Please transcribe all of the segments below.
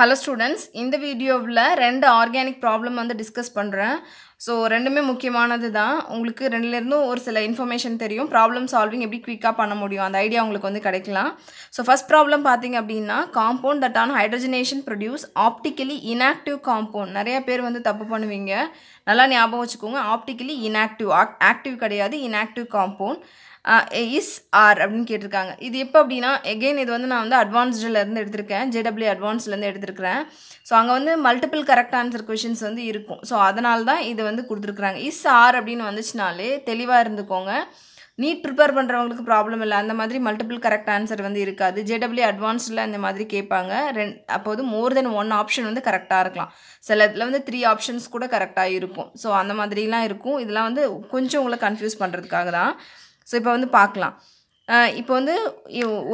hello students இந்த வீடியோவில் ரெண்டு ஆர்கானிக் ப்ராப்ளம் வந்து டிஸ்கஸ் பண்ணுறேன் ஸோ ரெண்டுமே முக்கியமானது தான் உங்களுக்கு ரெண்டுலேருந்தும் ஒரு சில இன்ஃபர்மேஷன் தெரியும் ப்ராப்ளம் சால்விங் எப்படி குயிக்காக பண்ண முடியும் அந்த ஐடியா உங்களுக்கு வந்து கிடைக்கலாம் ஸோ ஃபஸ்ட் ப்ராப்ளம் பார்த்தீங்க அப்படின்னா compound that on hydrogenation produce optically inactive compound நிறைய பேர் வந்து தப்பு பண்ணுவீங்க நல்லா ஞாபகம் வச்சுக்கோங்க ஆப்டிக்கலி இன்ஆக்டிவ் ஆக்டிவ் கிடையாது இன்ஆக்டிவ் காம்பவுண்ட் இஸ் ஆர் அப்படின்னு கேட்டிருக்காங்க இது எப்போ அப்படின்னா எகெயின் இது வந்து நான் வந்து அட்வான்ஸ்டிலேருந்து எடுத்திருக்கேன் ஜேடபிள்யூ அட்வான்ஸ்லேருந்து எடுத்திருக்கிறேன் ஸோ அங்கே வந்து மல்டிபிள் கரெக்ட் ஆன்சர் கொஷின்ஸ் வந்து இருக்கும் ஸோ அதனால தான் இது வந்து கொடுத்துருக்குறாங்க இஸ் ஆர் அப்படின்னு வந்துச்சுனாலே தெளிவாக இருந்துக்கோங்க நீட் ப்ரிப்பேர் பண்ணுறவங்களுக்கு ப்ராப்ளம் இல்லை அந்த மாதிரி மல்டிபிள் கரெக்ட் ஆன்சர் வந்து இருக்காது ஜேடபிள்யூ அட்வான்ஸ்டில் அந்த மாதிரி கேட்பாங்க ரெண் அப்போது மோர் தென் ஒன் ஆப்ஷன் வந்து கரெக்டாக இருக்கலாம் சில இதில் வந்து த்ரீ ஆப்ஷன்ஸ் கூட கரெக்டாக இருக்கும் ஸோ அந்த மாதிரிலாம் இருக்கும் இதெல்லாம் வந்து கொஞ்சம் உங்களை கன்ஃபியூஸ் பண்ணுறதுக்காக தான் ஸோ இப்போ வந்து பார்க்கலாம் இப்போ வந்து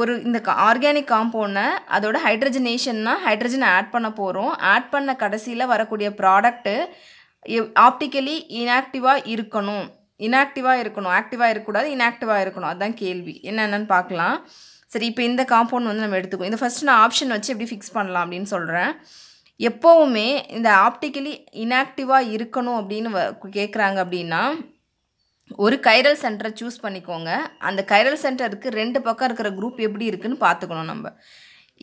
ஒரு இந்த ஆர்கானிக் காம்பவுண்டை அதோட ஹைட்ரஜனேஷன்னா ஹைட்ரஜனை ஆட் பண்ண போகிறோம் ஆட் பண்ண கடைசியில் வரக்கூடிய ப்ராடக்ட்டு ஆப்டிக்கலி இன்ஆக்டிவாக இருக்கணும் இன்ஆக்டிவாக இருக்கணும் ஆக்டிவாக இருக்கக்கூடாது இன்ஆக்டிவாக இருக்கணும் அதுதான் கேள்வி என்னென்னு பார்க்கலாம் சரி இப்போ இந்த காம்பவுண்ட் வந்து நம்ம எடுத்துக்கோம் இந்த ஃபஸ்ட்டு நான் ஆப்ஷன் வச்சு எப்படி ஃபிக்ஸ் பண்ணலாம் அப்படின்னு சொல்கிறேன் எப்போவுமே இந்த ஆப்டிக்கலி இன்ஆக்டிவாக இருக்கணும் அப்படின்னு கேட்குறாங்க அப்படின்னா ஒரு கைரல் சென்டரை சூஸ் பண்ணிக்கோங்க அந்த கைரல் சென்டருக்கு ரெண்டு பக்கம் இருக்கிற குரூப் எப்படி இருக்குன்னு பார்த்துக்கணும் நம்ம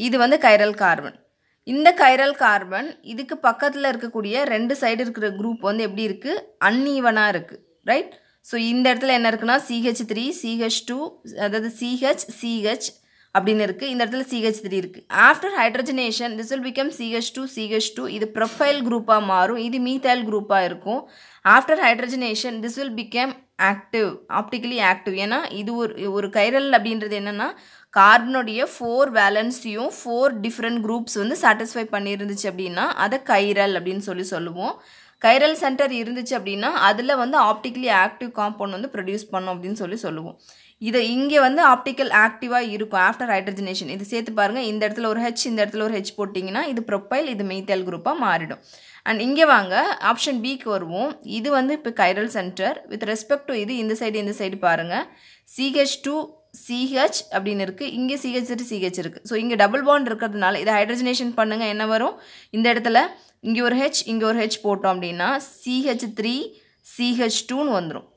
இது வந்து கைரல் கார்பன் இந்த கைரல் கார்பன் இதுக்கு பக்கத்தில் இருக்கக்கூடிய ரெண்டு சைடு இருக்கிற குரூப் வந்து எப்படி இருக்குது அன்ஈவனாக இருக்குது ரைட் ஸோ இந்த இடத்துல என்ன இருக்குன்னா சிஹெச் த்ரீ சிஹெச் டூ அதாவது சிஹெச் சிஹெச் அப்படின்னு இருக்குது இந்த இடத்துல சிஹெச் த்ரீ இருக்குது after hydrogenation this will become C H two C H two இது ப்ரொஃபைல் குரூப்பாக மாறும் இது மீத்தைல் குரூப்பாக இருக்கும் after hydrogenation this will become active optically active ஏன்னா இது ஒரு ஒரு கைரல் அப்படின்றது என்னென்னா கார்பனுடைய ஃபோர் வேலன்ஸையும் ஃபோர் டிஃப்ரெண்ட் குரூப்ஸ் வந்து சாட்டிஸ்ஃபை பண்ணியிருந்துச்சு அப்படின்னா அதை கைரல் அப்படின்னு சொல்லி சொல்லுவோம் கைரல் சென்டர் இருந்துச்சு அப்படின்னா அதில் வந்து ஆப்டிக்கலி ஆக்டிவ் காம்பவுண்ட் வந்து ப்ரொடியூஸ் பண்ணும் அப்படின்னு சொல்லி சொல்லுவோம் இதை இங்கே வந்து ஆப்டிக்கல் ஆக்டிவாக இருக்கும் ஆஃப்டர் ஹைட்ரஜனேஷன் இது சேர்த்து பாருங்கள் இந்த இடத்துல ஒரு ஹெச் இந்த இடத்துல ஒரு ஹெச் போட்டிங்கன்னா இது ப்ரொப்பைல் இது மெய்தல் குரூப்பாக மாறிடும் அண்ட் இங்கே வாங்க ஆப்ஷன் பிக்கு வருவோம் இது வந்து இப்போ chiral centre with respect to இது இந்த சைடு இந்த சைடு பாருங்கள் சிஹெச் டூ சிஹெச் அப்படின்னு இருக்குது இங்கே சிஹெச் டு சிஹெச் இருக்குது ஸோ இங்கே டபுள் பாண்ட் இருக்கிறதுனால இதை ஹைட்ரஜனேஷன் பண்ணுங்கள் என்ன வரும் இந்த இடத்துல இங்கே ஒரு ஹெச் இங்கே ஒரு ஹெச் போட்டோம் அப்படின்னா சிஹெச் த்ரீ சிஹெச் டூன்னு வந்துடும்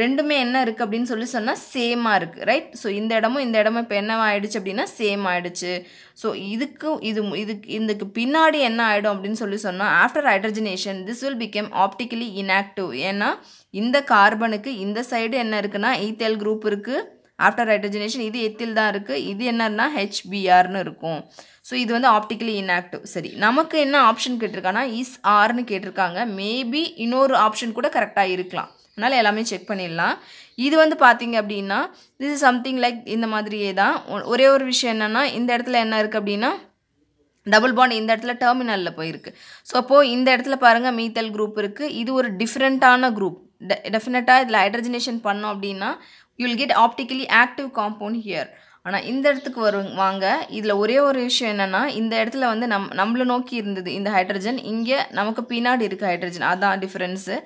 ரெண்டுமே என்ன இருக்குது அப்படின்னு சொல்லி சொன்னால் சேமாக இருக்குது ரைட் ஸோ இந்த இடமும் இந்த இடமும் இப்போ என்ன ஆயிடுச்சு அப்படின்னா சேம் ஆயிடுச்சு ஸோ இதுக்கு இது இதுக்கு இதுக்கு பின்னாடி என்ன ஆகிடும் அப்படின்னு சொல்லி சொன்னால் after hydrogenation this will become optically inactive ஏன்னா இந்த கார்பனுக்கு இந்த சைடு என்ன இருக்குன்னா ஈத்தேல் குரூப் இருக்குது ஆஃப்டர் ஹைட்ரஜனேஷன் இது எத்தில் தான் இருக்குது இது என்னன்னா ஹெச்பிஆர்னு இருக்கும் ஸோ இது வந்து ஆப்டிக்கலி இன்ஆக்டிவ் சரி நமக்கு என்ன ஆப்ஷன் கேட்டிருக்காங்கன்னா இஸ் ஆர்னு கேட்டிருக்காங்க மேபி இன்னொரு ஆப்ஷன் கூட கரெக்டாக இருக்கலாம் அதனால் எல்லாமே செக் பண்ணிடலாம் இது வந்து பார்த்திங்க அப்படின்னா திஸ் இஸ் சம்திங் லைக் இந்த மாதிரியே தான் ஒரே ஒரு விஷயம் என்னென்னா இந்த இடத்துல என்ன இருக்குது அப்படின்னா டபுள் பாண்ட் இந்த இடத்துல டெர்மினலில் போயிருக்கு ஸோ அப்போது இந்த இடத்துல பாருங்கள் மீத்தல் குரூப் இருக்குது இது ஒரு டிஃப்ரெண்ட்டான குரூப் டெஃபினட்டாக இதில் ஹைட்ரஜனேஷன் பண்ணோம் அப்படின்னா you'll get optically active compound here ஆனால் இந்த இடத்துக்கு வரு வாங்க இதில் ஒரே ஒரு விஷயம் என்னென்னா இந்த இடத்துல வந்து நம் நம்மளை நோக்கி இருந்தது இந்த ஹைட்ரஜன் இங்கே நமக்கு பின்னாடி இருக்குது ஹைட்ரஜன் அதுதான் டிஃப்ரென்ஸு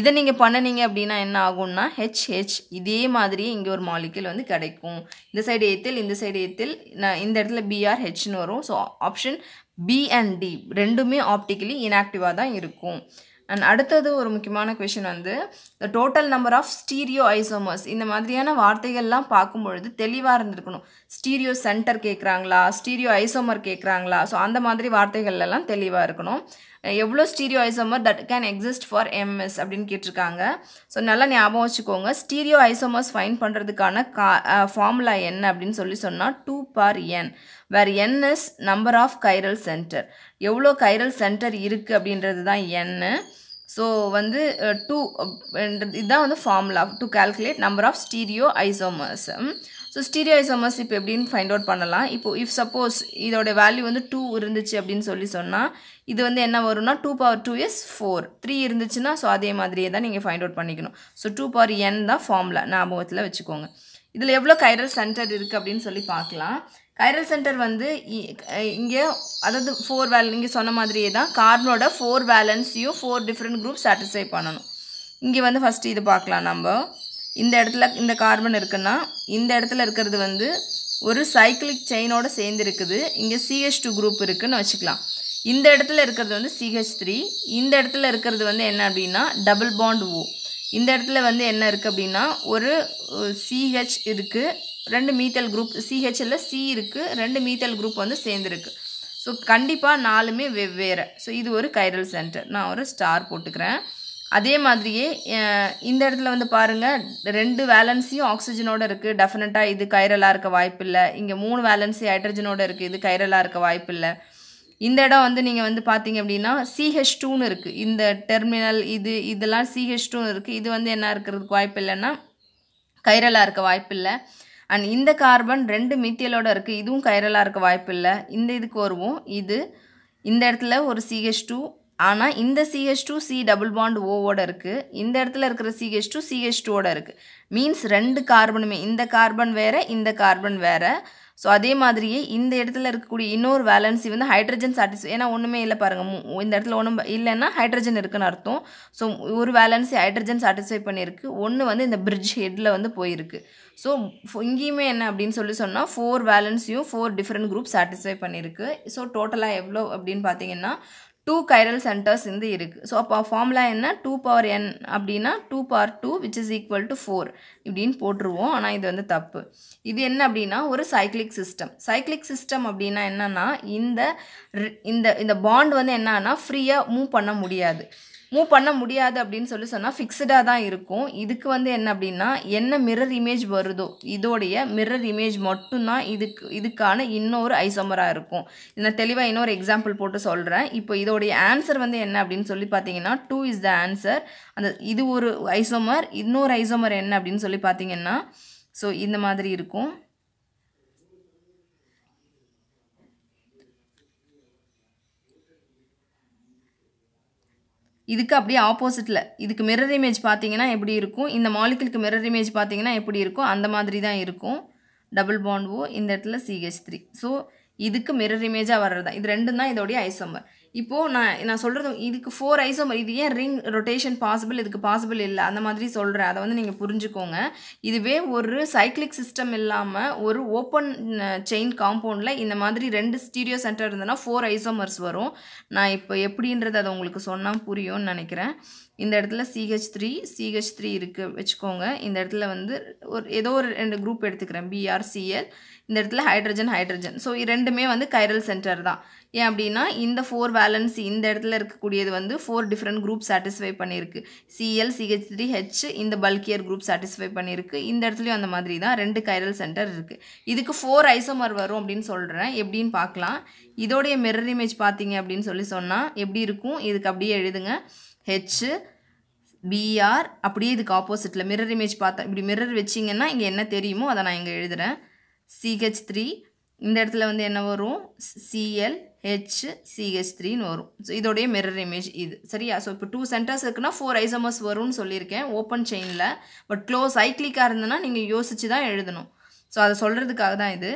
இதை நீங்கள் பண்ணனீங்க அப்படின்னா என்ன ஆகும்னா ஹெச்ஹெச் இதே மாதிரியே இங்கே ஒரு மாலிக்கல் வந்து கிடைக்கும் இந்த சைடு ஏத்தில் இந்த சைடு ஏத்தில் நான் இந்த இடத்துல பிஆர் ஹெச்னு வரும் so option B and D ரெண்டுமே ஆப்டிக்கலி இன்ஆக்டிவாக தான் இருக்கும் அண்ட் அடுத்தது ஒரு முக்கியமான கொஷின் வந்து the total number of stereo stereoisomers இந்த மாதிரியான வார்த்தைகள்லாம் பார்க்கும்பொழுது தெளிவாக இருந்திருக்கணும் ஸ்டீரியோ சென்டர் கேட்குறாங்களா ஸ்டீரியோ ஐசோமர் கேட்குறாங்களா ஸோ அந்த மாதிரி வார்த்தைகள்லாம் தெளிவாக இருக்கணும் எவ்வளோ stereoisomer that can exist for MS அப்படின்னு கேட்டிருக்காங்க ஸோ நல்லா ஞாபகம் வச்சுக்கோங்க ஸ்டீரியோ ஐசோமர்ஸ் ஃபைன் பண்ணுறதுக்கான கா ஃபார்முலா என்ன அப்படின்னு சொல்லி சொன்னால் two power n where n is number of chiral centre எவ்வளோ கைரல் சென்டர் இருக்குது அப்படின்றது தான் என்னு ஸோ வந்து டூ இதுதான் வந்து formula to calculate number of stereo isomers so stereoisomers இப்போ எப்படின்னு ஃபைண்ட் அவுட் பண்ணலாம் இப்போ இஃப் சப்போஸ் இதோட வேல்யூ வந்து டூ இருந்துச்சு அப்படின்னு சொல்லி சொன்னால் இது வந்து என்ன வரும்னா two power two is four three இருந்துச்சுன்னா ஸோ அதே மாதிரியே தான் நீங்கள் ஃபைண்ட் அவுட் பண்ணிக்கணும் ஸோ டூ பவர் என் தான் ஃபார்மில் ஞாபகத்தில் வச்சுக்கோங்க இதில் எவ்வளோ கைரல் சென்டர் இருக்குது அப்படின்னு சொல்லி பார்க்கலாம் கைரல் சென்டர் வந்து இங்கே அதாவது ஃபோர் வேல் நீங்கள் சொன்ன மாதிரியே தான் கார்பனோட ஃபோர் வேலன்ஸையும் ஃபோர் டிஃப்ரெண்ட் குரூப் சாட்டிஸ்ஃபை பண்ணணும் இங்கே வந்து ஃபஸ்ட்டு இது பார்க்கலாம் நம்ம இந்த இடத்துல இந்த கார்பன் இருக்குன்னா இந்த இடத்துல இருக்கிறது வந்து ஒரு சைக்கிளிக் செயினோட சேர்ந்து இருக்குது இங்கே சிஹெச் டூ குரூப் இருக்குதுன்னு வச்சுக்கலாம் இந்த இடத்துல இருக்கிறது வந்து சிஹெச் த்ரீ இந்த இடத்துல இருக்கிறது வந்து என்ன அப்படின்னா டபுள் பாண்ட் ஓ இந்த இடத்துல வந்து என்ன இருக்குது அப்படின்னா ஒரு சிஹெச் இருக்குது ரெண்டு மீத்தல் குரூப் சிஹெச்சில் சி இருக்குது ரெண்டு மீத்தல் குரூப் வந்து சேர்ந்துருக்கு ஸோ கண்டிப்பாக நாலுமே வெவ்வேறு ஸோ இது ஒரு கைரல் சென்டர் நான் ஒரு ஸ்டார் போட்டுக்கிறேன் அதே மாதிரியே இந்த இடத்துல வந்து பாருங்கள் ரெண்டு வேலன்ஸியும் ஆக்சிஜனோடு இருக்குது டெஃபினட்டா இது கைரலாக இருக்க வாய்ப்பில்லை இங்கே மூணு வேலன்ஸி ஹைட்ரஜனோட இருக்குது இது கைரலாக இருக்க வாய்ப்பில்லை இந்த இடம் வந்து நீங்கள் வந்து பார்த்தீங்க அப்படின்னா சிஹெச் டூன்னு இருக்குது இந்த டெர்மினல் இது இதெல்லாம் சிஹெச் டூன்னு இருக்குது இது வந்து என்ன இருக்கிறதுக்கு வாய்ப்பு இல்லைன்னா கைரலாக இருக்க வாய்ப்பு இல்லை அண்ட் இந்த கார்பன் ரெண்டு மித்தியலோட இருக்குது இதுவும் கைரலாக இருக்க வாய்ப்பு இல்லை இந்த இதுக்கு வருவோம் இது இந்த இடத்துல ஒரு சிஹெச் டூ ஆனால் இந்த C H two C double bond ஓவோட இருக்குது இந்த இடத்துல இருக்கிற சிஹெச் டூ சிஹெச் டூவோட இருக்குது மீன்ஸ் ரெண்டு கார்பனுமே இந்த கார்பன் வேறு இந்த கார்பன் வேறு ஸோ அதே மாதிரியே இந்த இடத்துல இருக்கக்கூடிய இன்னொரு வேலன்சி வந்து ஹைட்ரஜன் சாட்டிஸ் ஏன்னா ஒன்றுமே இல்லை பாருங்கள் இந்த இடத்துல ஒன்றும் இல்லைன்னா ஹைட்ரஜன் இருக்குன்னு அர்த்தம் ஸோ ஒரு வேலன்சி ஹைட்ரஜன் சாட்டிஸ்ஃபை பண்ணியிருக்கு ஒன்று வந்து இந்த பிரிட்ஜ் ஹெட்டில் வந்து போயிருக்கு ஸோ இங்கேயுமே என்ன அப்படின்னு சொல்லி சொன்னால் ஃபோர் வேலன்ஸையும் ஃபோர் டிஃப்ரெண்ட் குரூப் சாட்டிஸ்ஃபை பண்ணியிருக்கு ஸோ டோட்டலாக எவ்வளோ அப்படின்னு பார்த்தீங்கன்னா டூ கைரல் சென்டர்ஸ் வந்து இருக்குது ஸோ அப்போ ஃபார்முலா என்ன டூ பவர் என் அப்படின்னா two power two which is equal to four இப்படின்னு போட்டுருவோம் ஆனால் இது வந்து தப்பு இது என்ன அப்படின்னா ஒரு சைக்ளிக் சிஸ்டம் சைக்ளிக் சிஸ்டம் அப்படின்னா என்னென்னா இந்த இந்த இந்த பாண்ட் வந்து என்னன்னா ஃப்ரீயாக மூவ் பண்ண முடியாது மூவ் பண்ண முடியாது அப்படின்னு சொல்லி சொன்னால் ஃபிக்ஸ்டாக தான் இருக்கும் இதுக்கு வந்து என்ன அப்படின்னா என்ன மிரர் இமேஜ் வருதோ இதோடைய மிரர் இமேஜ் மட்டும்தான் இதுக்கு இதுக்கான இன்னொரு ஐசமராக இருக்கும் நான் தெளிவாக இன்னொரு எக்ஸாம்பிள் போட்டு சொல்கிறேன் இப்போ இதோடைய ஆன்சர் வந்து என்ன அப்படின்னு சொல்லி பார்த்தீங்கன்னா டூ இஸ் த ஆன்சர் அந்த இது ஒரு ஐசோமர் இன்னொரு ஐசோமர் என்ன அப்படின்னு சொல்லி பார்த்தீங்கன்னா ஸோ இந்த மாதிரி இருக்கும் இதுக்கு அப்படியே ஆப்போசிட்டில் இதுக்கு மிரர் இமேஜ் பார்த்தீங்கன்னா எப்படி இருக்கும் இந்த மாலிகுலுக்கு மிரர் இமேஜ் பார்த்தீங்கன்னா எப்படி இருக்கும் அந்த மாதிரி தான் இருக்கும் டபுள் பாண்ட் ஓ இந்த இடத்துல சிஹெச் த்ரீ ஸோ இதுக்கு மிரர் இமேஜாக வர்றது தான் இது ரெண்டும் தான் இதோடைய ஐசம்பர் இப்போது நான் நான் சொல்கிறது இதுக்கு ஃபோர் ஐஸோ இது ஏன் ரிங் ரொட்டேஷன் பாசிபிள் இதுக்கு பாசிபிள் இல்லை அந்த மாதிரி சொல்கிறேன் அதை வந்து நீங்கள் புரிஞ்சுக்கோங்க இதுவே ஒரு சைக்கிளிக் சிஸ்டம் இல்லாமல் ஒரு ஓப்பன் செயின் காம்பவுண்டில் இந்த மாதிரி ரெண்டு ஸ்டீரியோ சென்டர் இருந்ததுன்னா ஃபோர் ஐசோமர்ஸ் வரும் நான் இப்போ எப்படின்றது அதை உங்களுக்கு சொன்னால் புரியும்னு நினைக்கிறேன் இந்த இடத்துல சிஹெச் த்ரீ சிஹெச் த்ரீ இருக்குது வச்சுக்கோங்க இந்த இடத்துல வந்து ஒரு ஏதோ ஒரு ரெண்டு குரூப் எடுத்துக்கிறேன் பிஆர்சிஎல் இந்த இடத்துல ஹைட்ரஜன் ஹைட்ரஜன் ஸோ ரெண்டுமே வந்து கைரல் சென்டர் தான் ஏன் அப்படின்னா இந்த ஃபோர் வேலன்ஸ் இந்த இடத்துல இருக்கக்கூடியது வந்து ஃபோர் டிஃப்ரெண்ட் குரூப் சாட்டிஸ்ஃபை பண்ணியிருக்கு சிஎல் சிஹெச் த்ரீ ஹெச் இந்த பல்கியர் குரூப் சாட்டிஸ்ஃபை பண்ணியிருக்கு இந்த இடத்துலையும் அந்த மாதிரி தான் ரெண்டு கைரல் சென்டர் இருக்குது இதுக்கு ஃபோர் ஐசோமர் வரும் அப்படின்னு சொல்கிறேன் எப்படின்னு பார்க்கலாம் இதோடைய மிரர் இமேஜ் பார்த்தீங்க அப்படின்னு சொல்லி சொன்னால் எப்படி இருக்கும் இதுக்கு அப்படியே எழுதுங்க ஹெச்சு பிஆர் அப்படியே இதுக்கு ஆப்போசிட்டில் மிரர் இமேஜ் பார்த்தா இப்படி மிரர் வச்சிங்கன்னா இங்கே என்ன தெரியுமோ அதை நான் இங்கே எழுதுகிறேன் சிஹெச் த்ரீ இந்த இடத்துல வந்து என்ன வரும் சிஎல் ஹெச் சிஹெச் த்ரீன்னு வரும் ஸோ இதோடைய மிரர் இமேஜ் இது சரியா ஸோ இப்போ டூ சென்டர்ஸ் இருக்குன்னா ஃபோர் ஐசமர்ஸ் வரும்னு சொல்லியிருக்கேன் ஓப்பன் செயினில் பட் க்ளோஸ் சைக்கிளிக்காக இருந்ததுன்னா நீங்கள் யோசித்து தான் எழுதணும் ஸோ அதை சொல்கிறதுக்காக தான் இது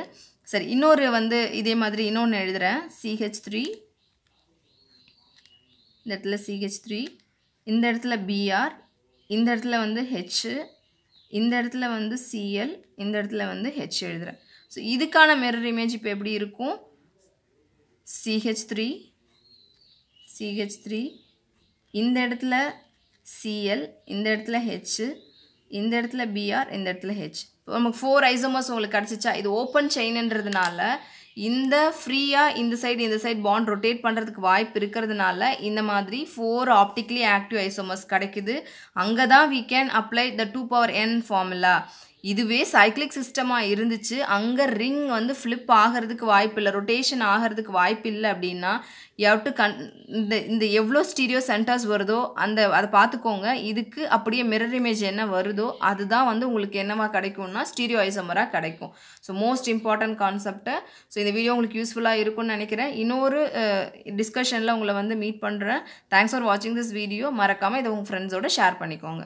சரி இன்னொரு வந்து இதே மாதிரி இன்னொன்று எழுதுகிறேன் சிஹெச் த்ரீ இந்த இடத்துல சிஹெச் த்ரீ இந்த இடத்துல பிஆர் இந்த இடத்துல வந்து ஹெச் இந்த இடத்துல வந்து சிஎல் இந்த இடத்துல வந்து ஹெச் எழுதுகிறேன் ஸோ இதுக்கான மிரர் இமேஜ் இப்போ எப்படி இருக்கும் சிஹெச் த்ரீ சிஹெச் த்ரீ இந்த இடத்துல சிஎல் இந்த இடத்துல ஹெச் இந்த இடத்துல பிஆர் இந்த இடத்துல ஹெச் இப்போ நமக்கு ஃபோர் ஐசோமர்ஸ் உங்களுக்கு கிடச்சிச்சா இது ஓப்பன் செயின்ன்றதுனால இந்த ஃப்ரீயாக இந்த சைடு இந்த சைடு பாண்ட் ரொட்டேட் பண்ணுறதுக்கு வாய்ப்பு இருக்கிறதுனால இந்த மாதிரி ஃபோர் ஆப்டிக்கலி ஆக்டிவ் ஐசோமர்ஸ் கிடைக்குது அங்கே தான் we can apply the two power n formula இதுவே சைக்ளிக் சிஸ்டமாக இருந்துச்சு அங்கே ரிங் வந்து ஃப்ளிப் ஆகிறதுக்கு வாய்ப்பு இல்லை ரொட்டேஷன் ஆகிறதுக்கு வாய்ப்பு இல்லை அப்படின்னா எவ்வளோ கன் இந்த இந்த எவ்வளோ ஸ்டீரியோ சென்டர்ஸ் வருதோ அந்த அதை பார்த்துக்கோங்க இதுக்கு அப்படியே மிரர் இமேஜ் என்ன வருதோ அதுதான் வந்து உங்களுக்கு என்னவா கிடைக்கும்னா ஸ்டீரியோ ஐசமராக கிடைக்கும் ஸோ மோஸ்ட் இம்பார்ட்டன்ட் கான்செப்டை ஸோ இந்த வீடியோ உங்களுக்கு யூஸ்ஃபுல்லாக இருக்கும்னு நினைக்கிறேன் இன்னொரு டிஸ்கஷனில் உங்களை வந்து மீட் பண்ணுறேன் தேங்க்ஸ் ஃபார் வாட்சிங் திஸ் வீடியோ மறக்காமல் இதை உங்கள் ஃப்ரெண்ட்ஸோட ஷேர் பண்ணிக்கோங்க